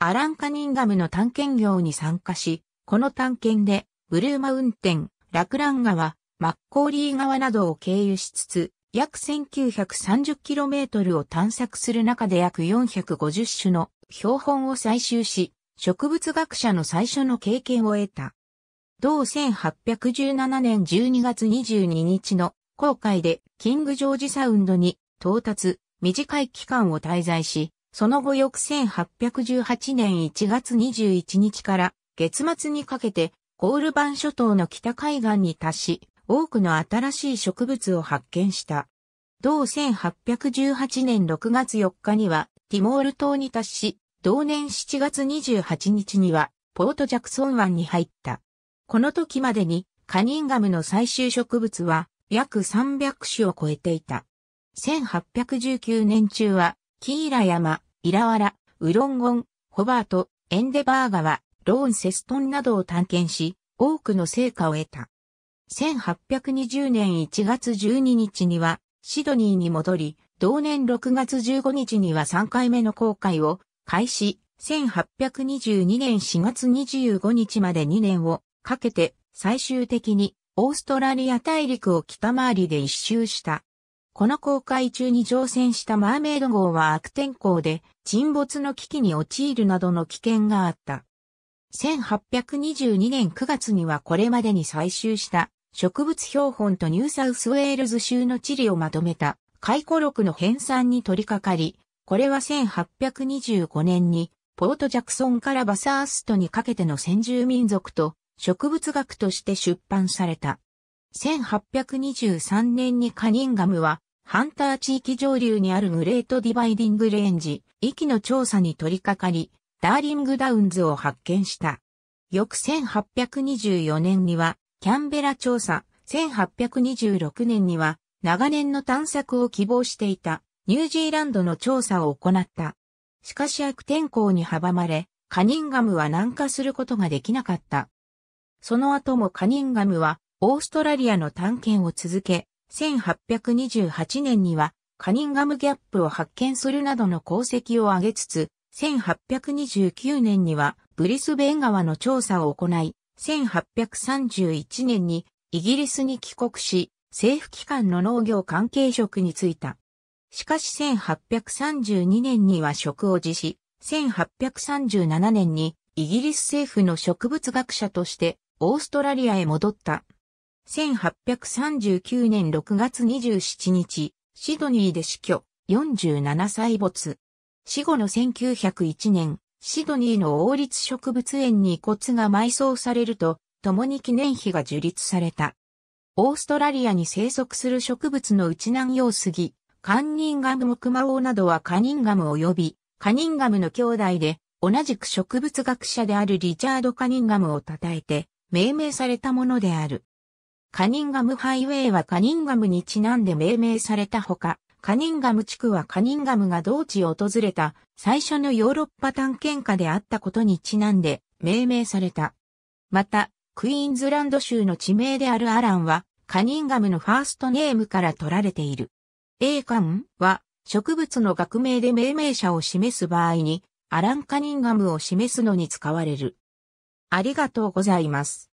アラン・カニンガムの探検業に参加し、この探検で、ブルーマウンテン、ラクラン川、マッコーリー川などを経由しつつ、約 1930km を探索する中で約450種の標本を採集し、植物学者の最初の経験を得た。同1817年12月22日の航海でキングジョージサウンドに到達、短い期間を滞在し、その後翌1818年1月21日から月末にかけてコールバン諸島の北海岸に達し、多くの新しい植物を発見した。同1818年6月4日にはティモール島に達し、同年7月28日にはポートジャクソン湾に入った。この時までにカニンガムの最終植物は約300種を超えていた。1819年中はキーラ山、イラワラ、ウロンゴン、ホバート、エンデバー川、ローンセストンなどを探検し、多くの成果を得た。1820年1月12日には、シドニーに戻り、同年6月15日には3回目の航海を開始、1822年4月25日まで2年をかけて最終的にオーストラリア大陸を北回りで一周した。この航海中に乗船したマーメイド号は悪天候で沈没の危機に陥るなどの危険があった。1822年9月にはこれまでに採集した植物標本とニューサウスウェールズ州の地理をまとめた回顧録の編纂に取り掛かり、これは1825年にポートジャクソンからバサーストにかけての先住民族と植物学として出版された。1823年にカニンガムはハンター地域上流にあるグレートディバイディングレンジ、域の調査に取り掛かり、ダーリングダウンズを発見した。翌1824年には、キャンベラ調査、1826年には、長年の探索を希望していた、ニュージーランドの調査を行った。しかし悪天候に阻まれ、カニンガムは南下することができなかった。その後もカニンガムは、オーストラリアの探検を続け、1828年にはカニンガムギャップを発見するなどの功績を挙げつつ、1829年にはブリスベン川の調査を行い、1831年にイギリスに帰国し、政府機関の農業関係職に就いた。しかし1832年には職を辞し、1837年にイギリス政府の植物学者としてオーストラリアへ戻った。1839年6月27日、シドニーで死去、47歳没。死後の1901年、シドニーの王立植物園に遺骨が埋葬されると、共に記念碑が樹立された。オーストラリアに生息する植物のうち南洋杉、カンニンガム木魔王などはカニンガム及び、カニンガムの兄弟で、同じく植物学者であるリチャード・カニンガムを称えて、命名されたものである。カニンガムハイウェイはカニンガムにちなんで命名されたほか、カニンガム地区はカニンガムが同地を訪れた最初のヨーロッパ探検家であったことにちなんで命名された。また、クイーンズランド州の地名であるアランは、カニンガムのファーストネームから取られている。エーカンは、植物の学名で命名者を示す場合に、アランカニンガムを示すのに使われる。ありがとうございます。